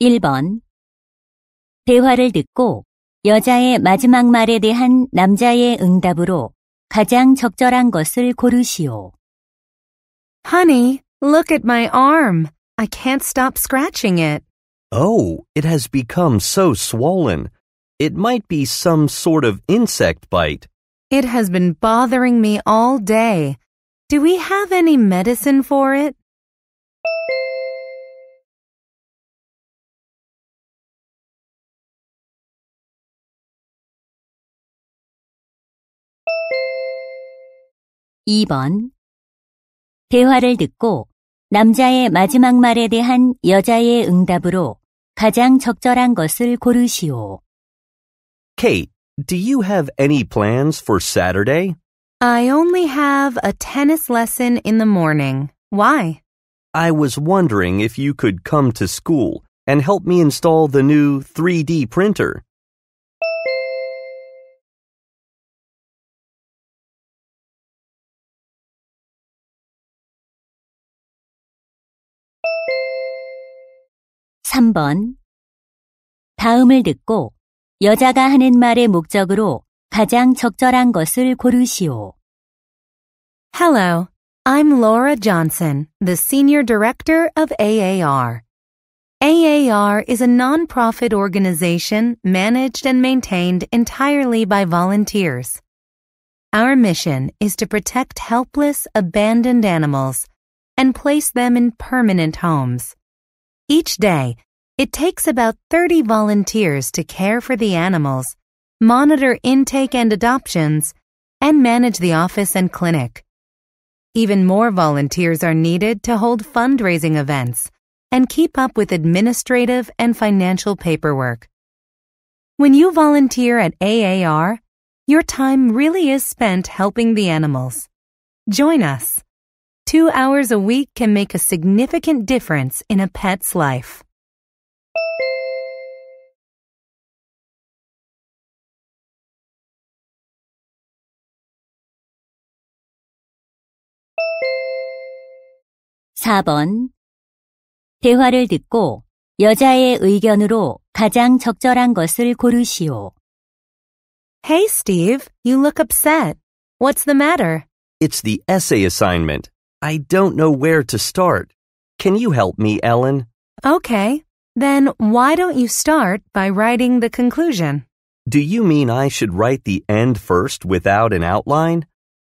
1번 대화를 듣고 여자의 마지막 말에 대한 남자의 응답으로 가장 적절한 것을 고르시오. Honey, look at my arm. I can't stop scratching it. Oh, it has become so swollen. It might be some sort of insect bite. It has been bothering me all day. Do we have any medicine for it? 2번 대화를 듣고 남자의 마지막 말에 대한 여자의 응답으로 가장 적절한 것을 고르시오. Kate, do you have any plans for Saturday? I only have a tennis lesson in the morning. Why? I was wondering if you could come to school and help me install the new 3D printer. 3번. 다음을 듣고 여자가 하는 말의 목적으로 가장 적절한 것을 고르시오. Hello, I'm Laura Johnson, the Senior Director of AAR. AAR is a non-profit organization managed and maintained entirely by volunteers. Our mission is to protect helpless, abandoned animals and place them in permanent homes. Each day, it takes about 30 volunteers to care for the animals, monitor intake and adoptions, and manage the office and clinic. Even more volunteers are needed to hold fundraising events and keep up with administrative and financial paperwork. When you volunteer at AAR, your time really is spent helping the animals. Join us. Two hours a week can make a significant difference in a pet's life. 4번. 대화를 듣고 여자의 의견으로 가장 적절한 것을 고르시오. Hey, Steve. You look upset. What's the matter? It's the essay assignment. I don't know where to start. Can you help me, Ellen? Okay. Then why don't you start by writing the conclusion? Do you mean I should write the end first without an outline?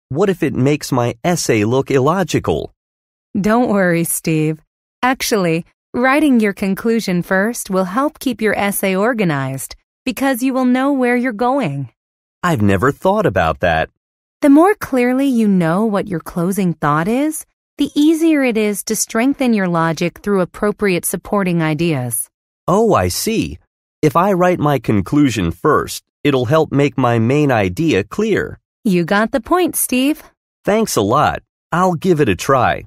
What if it makes my essay look illogical? Don't worry, Steve. Actually, writing your conclusion first will help keep your essay organized because you will know where you're going. I've never thought about that. The more clearly you know what your closing thought is, the easier it is to strengthen your logic through appropriate supporting ideas. Oh, I see. If I write my conclusion first, it'll help make my main idea clear. You got the point, Steve. Thanks a lot. I'll give it a try.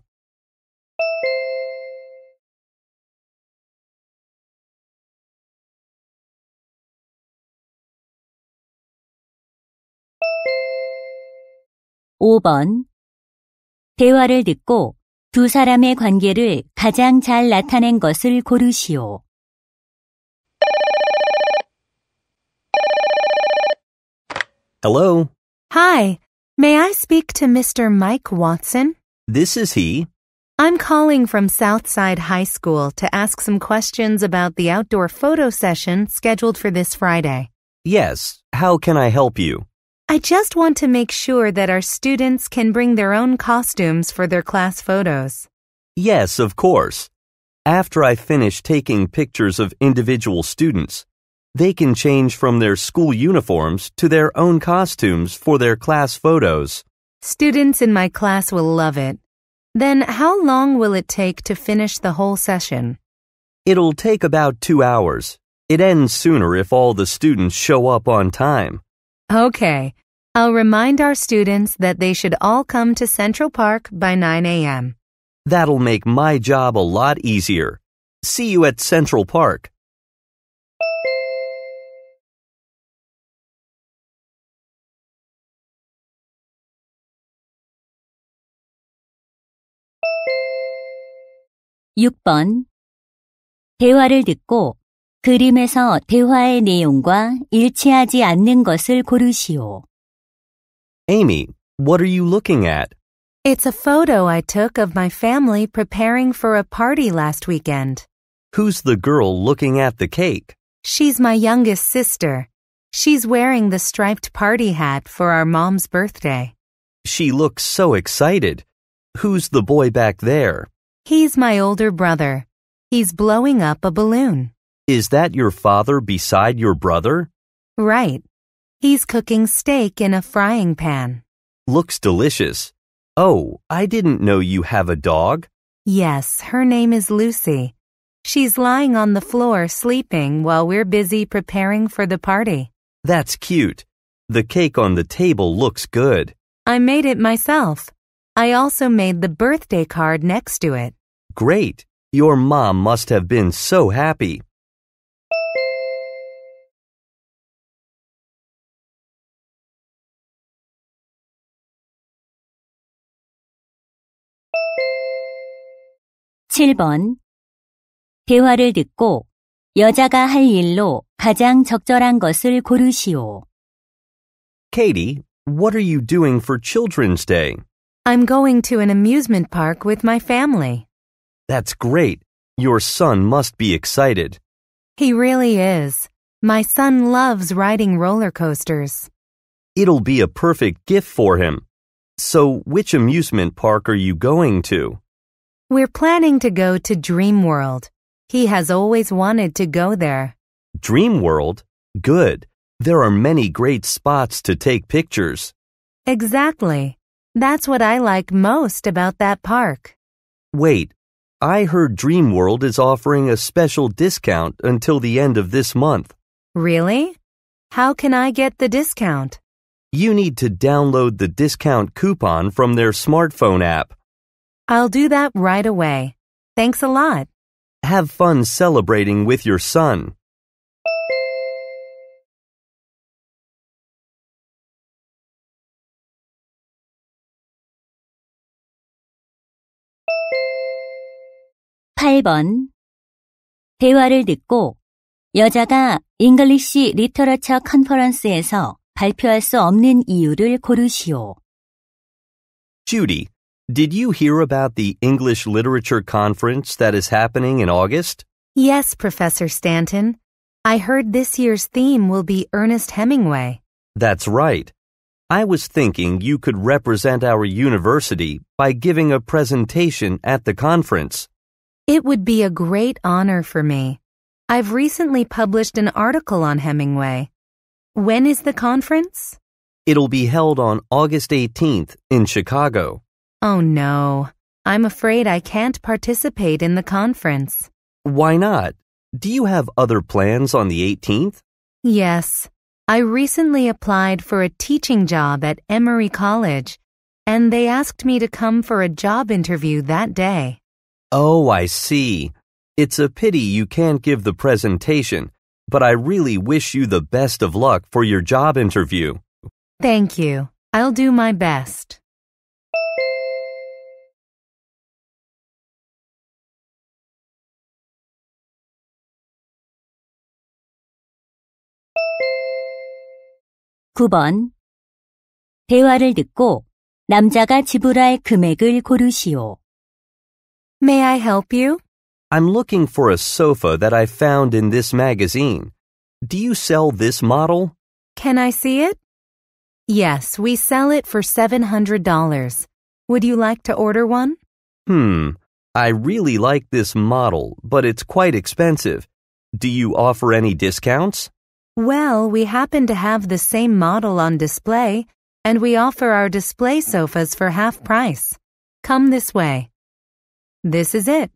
5번 대화를 듣고 두 사람의 관계를 가장 잘 나타낸 것을 고르시오. Hello. Hi. May I speak to Mr. Mike Watson? This is he. I'm calling from Southside High School to ask some questions about the outdoor photo session scheduled for this Friday. Yes. How can I help you? I just want to make sure that our students can bring their own costumes for their class photos. Yes, of course. After I finish taking pictures of individual students, they can change from their school uniforms to their own costumes for their class photos. Students in my class will love it. Then how long will it take to finish the whole session? It'll take about two hours. It ends sooner if all the students show up on time. Okay. I'll remind our students that they should all come to Central Park by 9 a.m. That'll make my job a lot easier. See you at Central Park. 대화를 듣고 그림에서 대화의 내용과 일치하지 않는 것을 고르시오. Amy, what are you looking at? It's a photo I took of my family preparing for a party last weekend. Who's the girl looking at the cake? She's my youngest sister. She's wearing the striped party hat for our mom's birthday. She looks so excited. Who's the boy back there? He's my older brother. He's blowing up a balloon. Is that your father beside your brother? Right. He's cooking steak in a frying pan. Looks delicious. Oh, I didn't know you have a dog. Yes, her name is Lucy. She's lying on the floor sleeping while we're busy preparing for the party. That's cute. The cake on the table looks good. I made it myself. I also made the birthday card next to it. Great. Your mom must have been so happy. 7번 대화를 듣고 여자가 할 일로 가장 적절한 것을 고르시오. Katie, what are you doing for Children's Day? I'm going to an amusement park with my family. That's great. Your son must be excited. He really is. My son loves riding roller coasters. It'll be a perfect gift for him. So, which amusement park are you going to? We're planning to go to Dreamworld. He has always wanted to go there. Dreamworld? Good. There are many great spots to take pictures. Exactly. That's what I like most about that park. Wait, I heard Dreamworld is offering a special discount until the end of this month. Really? How can I get the discount? You need to download the discount coupon from their smartphone app. I'll do that right away. Thanks a lot. Have fun celebrating with your son. (8번) 대화를 듣고 여자가 잉글리시 리터러처 컨퍼런스에서 발표할 수 없는 이유를 고르시오. Judy, did you hear about the English Literature Conference that is happening in August? Yes, Professor Stanton. I heard this year's theme will be Ernest Hemingway. That's right. I was thinking you could represent our university by giving a presentation at the conference. It would be a great honor for me. I've recently published an article on Hemingway. When is the conference? It'll be held on August 18th in Chicago. Oh no, I'm afraid I can't participate in the conference. Why not? Do you have other plans on the 18th? Yes. I recently applied for a teaching job at Emory College, and they asked me to come for a job interview that day. Oh, I see. It's a pity you can't give the presentation, but I really wish you the best of luck for your job interview. Thank you. I'll do my best. 9번. 대화를 듣고 남자가 지불할 금액을 고르시오. May I help you? I'm looking for a sofa that I found in this magazine. Do you sell this model? Can I see it? Yes, we sell it for $700. Would you like to order one? Hmm, I really like this model, but it's quite expensive. Do you offer any discounts? Well, we happen to have the same model on display, and we offer our display sofas for half price. Come this way. This is it.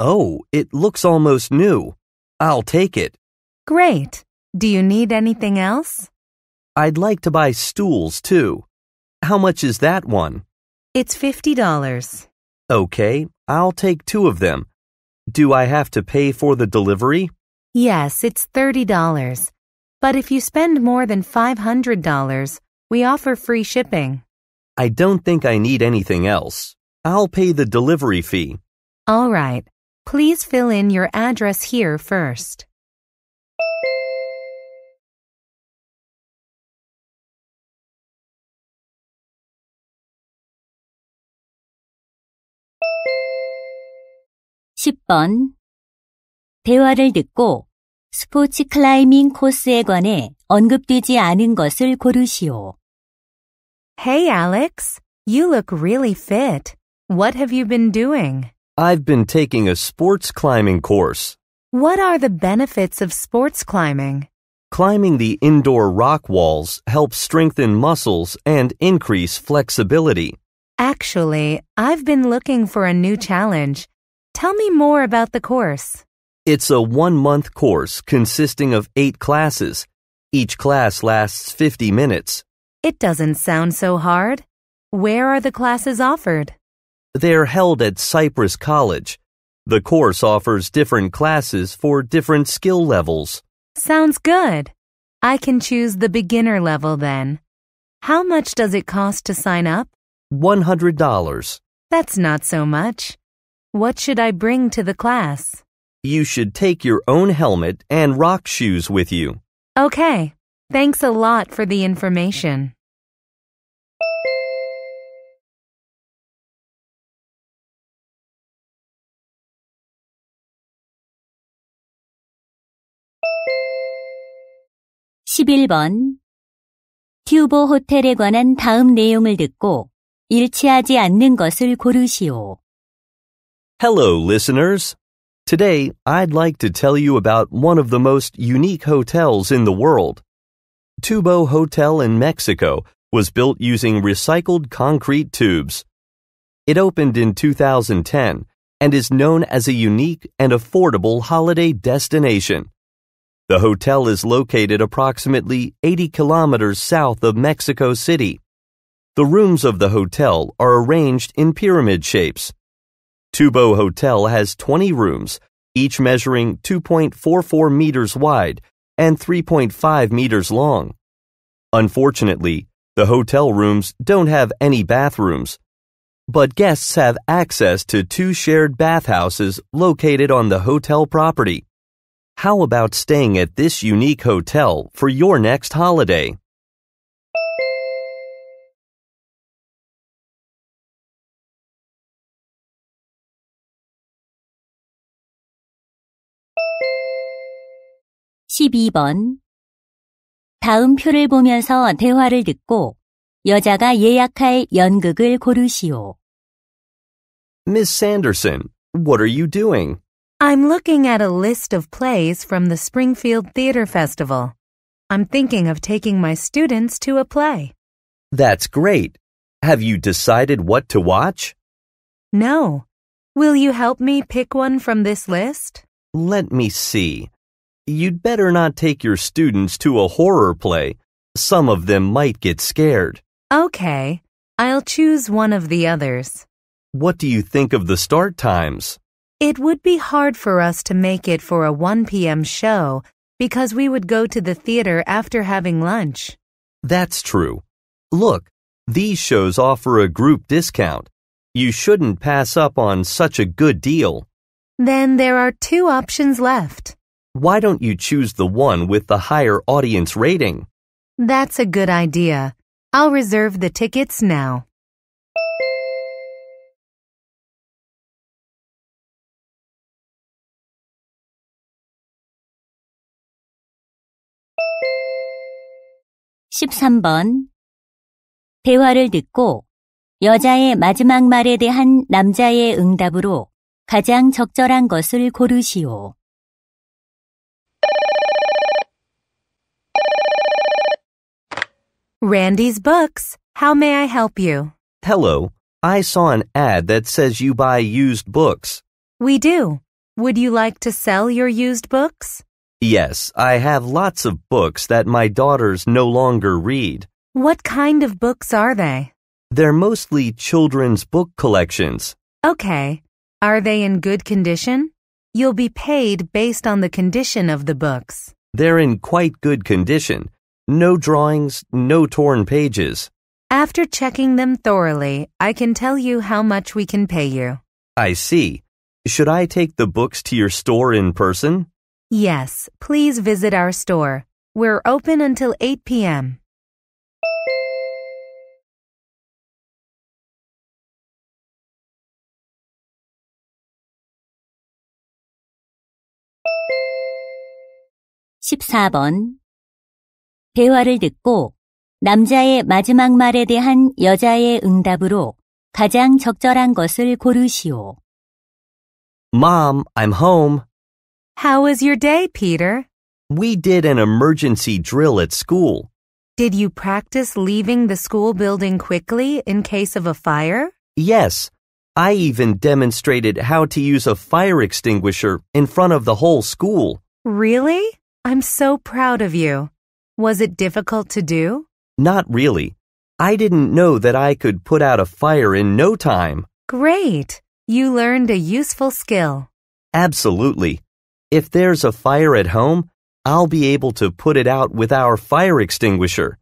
Oh, it looks almost new. I'll take it. Great. Do you need anything else? I'd like to buy stools too. How much is that one? It's $50. Okay, I'll take two of them. Do I have to pay for the delivery? Yes, it's $30. But if you spend more than $500, we offer free shipping. I don't think I need anything else. I'll pay the delivery fee. All right. Please fill in your address here first. (10번) 대화를 듣고 스포츠 클라이밍 코스에 관해 언급되지 않은 것을 고르시오. Hey Alex, you look really fit. What have you been doing? I've been taking a sports climbing course. What are the benefits of sports climbing? Climbing the indoor rock walls helps strengthen muscles and increase flexibility. Actually, I've been looking for a new challenge. Tell me more about the course. It's a one month course consisting of eight classes. Each class lasts 50 minutes. It doesn't sound so hard. Where are the classes offered? They're held at Cypress College. The course offers different classes for different skill levels. Sounds good. I can choose the beginner level then. How much does it cost to sign up? $100. That's not so much. What should I bring to the class? You should take your own helmet and rock shoes with you. Okay. Thanks a lot for the information. (11번) 튜보 호텔에 관한 다음 내용을 듣고 일치하지 않는 것을 고르시오. Hello, listeners. Today, I'd like to tell you about one of the most unique hotels in the world. Tubo Hotel in Mexico was built using recycled concrete tubes. It opened in 2010 and is known as a unique and affordable holiday destination. The hotel is located approximately 80 kilometers south of Mexico City. The rooms of the hotel are arranged in pyramid shapes. Tubo Hotel has 20 rooms, each measuring 2.44 meters wide and 3.5 meters long. Unfortunately, the hotel rooms don't have any bathrooms, but guests have access to two shared bathhouses located on the hotel property. How about staying at this unique hotel for your next holiday? 12번. 다음 표를 보면서 대화를 듣고 여자가 예약할 연극을 고르시오. Miss Sanderson, what are you doing? I'm looking at a list of plays from the Springfield Theater Festival. I'm thinking of taking my students to a play. That's great. Have you decided what to watch? No. Will you help me pick one from this list? Let me see. You'd better not take your students to a horror play. Some of them might get scared. Okay, I'll choose one of the others. What do you think of the start times? It would be hard for us to make it for a 1 p.m. show because we would go to the theater after having lunch. That's true. Look, these shows offer a group discount. You shouldn't pass up on such a good deal. Then there are two options left. Why don't you choose the one with the higher audience rating? That's a good idea. I'll reserve the tickets now. (13번) 대화를 듣고 여자의 마지막 말에 대한 남자의 응답으로 가장 적절한 것을 고르시오. Randy's Books. How may I help you? Hello. I saw an ad that says you buy used books. We do. Would you like to sell your used books? Yes, I have lots of books that my daughters no longer read. What kind of books are they? They're mostly children's book collections. Okay. Are they in good condition? You'll be paid based on the condition of the books. They're in quite good condition. No drawings, no torn pages. After checking them thoroughly, I can tell you how much we can pay you. I see. Should I take the books to your store in person? Yes, please visit our store. We're open until 8 p.m. 대화를 듣고 남자의 마지막 말에 대한 여자의 응답으로 가장 적절한 것을 고르시오. Mom, I'm home. How was your day, Peter? We did an emergency drill at school. Did you practice leaving the school building quickly in case of a fire? Yes. I even demonstrated how to use a fire extinguisher in front of the whole school. Really? I'm so proud of you. Was it difficult to do? Not really. I didn't know that I could put out a fire in no time. Great. You learned a useful skill. Absolutely. If there's a fire at home, I'll be able to put it out with our fire extinguisher.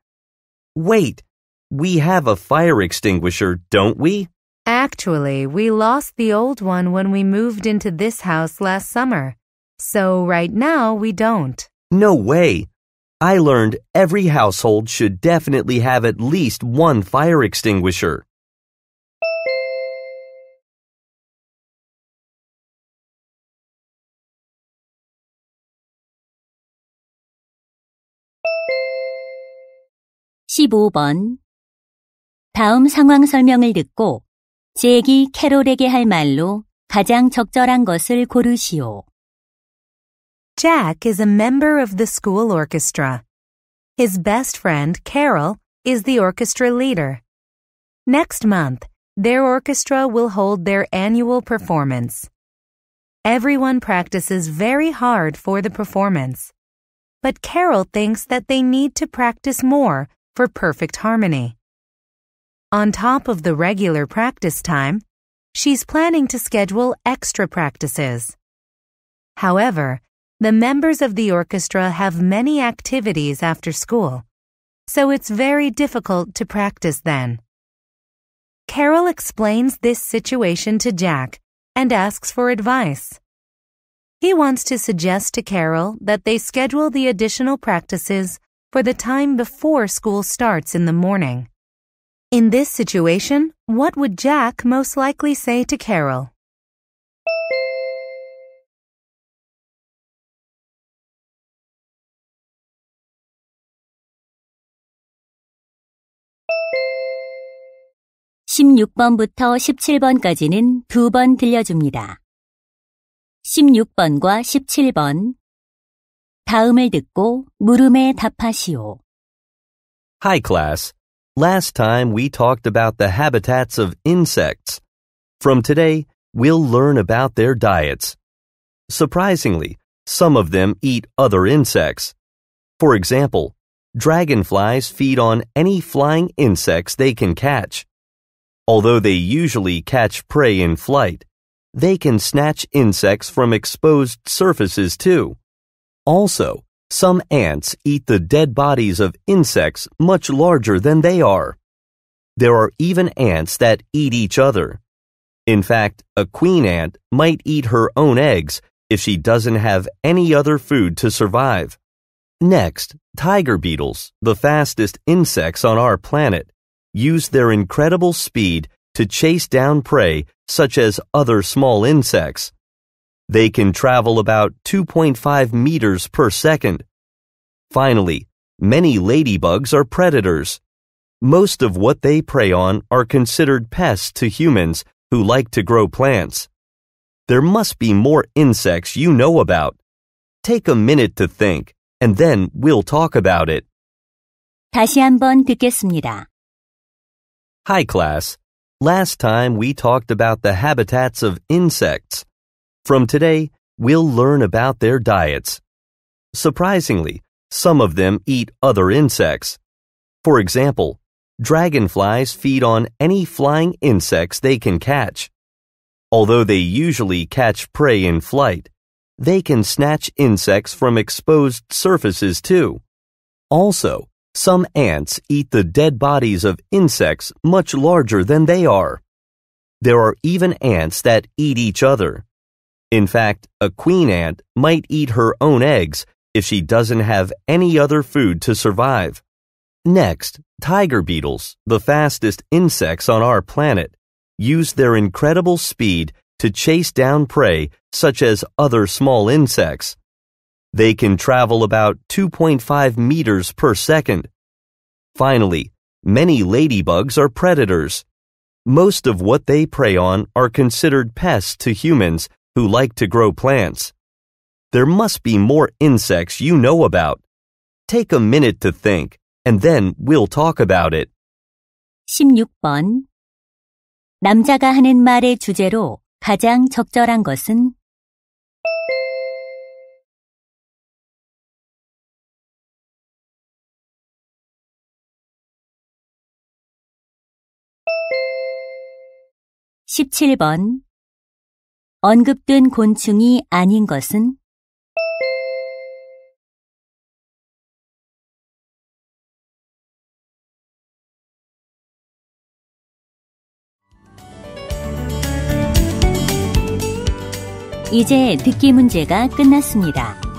Wait, we have a fire extinguisher, don't we? Actually, we lost the old one when we moved into this house last summer. So right now we don't. No way. I learned every household should definitely have at least one fire extinguisher. (15번) 다음 상황 설명을 듣고 제기 캐롤에게 할 말로 가장 적절한 것을 고르시오. Jack is a member of the school orchestra. His best friend, Carol, is the orchestra leader. Next month, their orchestra will hold their annual performance. Everyone practices very hard for the performance. But Carol thinks that they need to practice more for perfect harmony. On top of the regular practice time, she's planning to schedule extra practices. However, the members of the orchestra have many activities after school, so it's very difficult to practice then. Carol explains this situation to Jack and asks for advice. He wants to suggest to Carol that they schedule the additional practices for the time before school starts in the morning. In this situation, what would Jack most likely say to Carol? 16번부터 17번까지는 두 번 들려줍니다. 16번과 17번. 다음을 듣고 물음에 답하시오. Hi class. Last time we talked about the habitats of insects. From today, we'll learn about their diets. Surprisingly, some of them eat other insects. For example, dragonflies feed on any flying insects they can catch. Although they usually catch prey in flight, they can snatch insects from exposed surfaces too. Also, some ants eat the dead bodies of insects much larger than they are. There are even ants that eat each other. In fact, a queen ant might eat her own eggs if she doesn't have any other food to survive. Next, tiger beetles, the fastest insects on our planet, use their incredible speed to chase down prey such as other small insects. They can travel about 2.5 meters per second. Finally, many ladybugs are predators. Most of what they prey on are considered pests to humans who like to grow plants. There must be more insects you know about. Take a minute to think, and then we'll talk about it. 다시 한번 듣겠습니다. Hi class. Last time we talked about the habitats of insects. From today, we'll learn about their diets. Surprisingly, some of them eat other insects. For example, dragonflies feed on any flying insects they can catch. Although they usually catch prey in flight, they can snatch insects from exposed surfaces too. Also, some ants eat the dead bodies of insects much larger than they are. There are even ants that eat each other. In fact, a queen ant might eat her own eggs if she doesn't have any other food to survive. Next, tiger beetles, the fastest insects on our planet, use their incredible speed to chase down prey such as other small insects. They can travel about 2.5 meters per second. Finally, many ladybugs are predators. Most of what they prey on are considered pests to humans who like to grow plants. There must be more insects you know about. Take a minute to think, and then we'll talk about it. 16번 남자가 하는 말의 주제로 가장 적절한 것은 17번 언급된 곤충이 아닌 것은 이제 듣기 문제가 끝났습니다.